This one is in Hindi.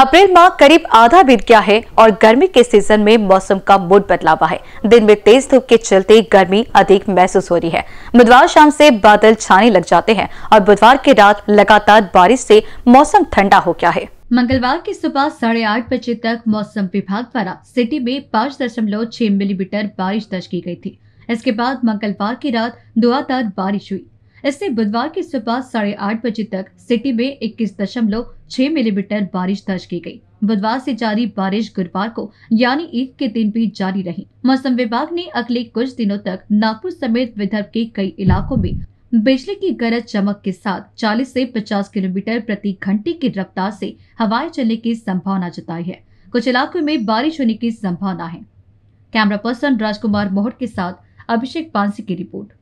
अप्रैल माह करीब आधा बीत गया है और गर्मी के सीजन में मौसम का मूड बदला हुआ है दिन में तेज धूप के चलते गर्मी अधिक महसूस हो रही है बुधवार शाम से बादल छाने लग जाते हैं और बुधवार की रात लगातार बारिश से मौसम ठंडा हो गया है मंगलवार की सुबह साढ़े आठ बजे तक मौसम विभाग द्वारा सिटी में पाँच दशमलव छह मिलीमीटर बारिश दर्ज की गयी थी इसके बाद मंगलवार की रात दुआतार बारिश हुई इससे बुधवार की सुबह साढ़े आठ बजे तक सिटी में इक्कीस दशमलव छह मिलीमीटर बारिश दर्ज की गई। बुधवार से जारी बारिश गुरुवार को यानी ईद के दिन भी जारी रही मौसम विभाग ने अगले कुछ दिनों तक नागपुर समेत विदर्भ के कई इलाकों में बिजली की गरज चमक के साथ 40 से 50 किलोमीटर प्रति घंटे की रफ्तार से हवाएं चलने की संभावना जताई है कुछ इलाकों में बारिश होने की संभावना है कैमरा पर्सन राजकुमार मोहट के साथ अभिषेक पांसी की रिपोर्ट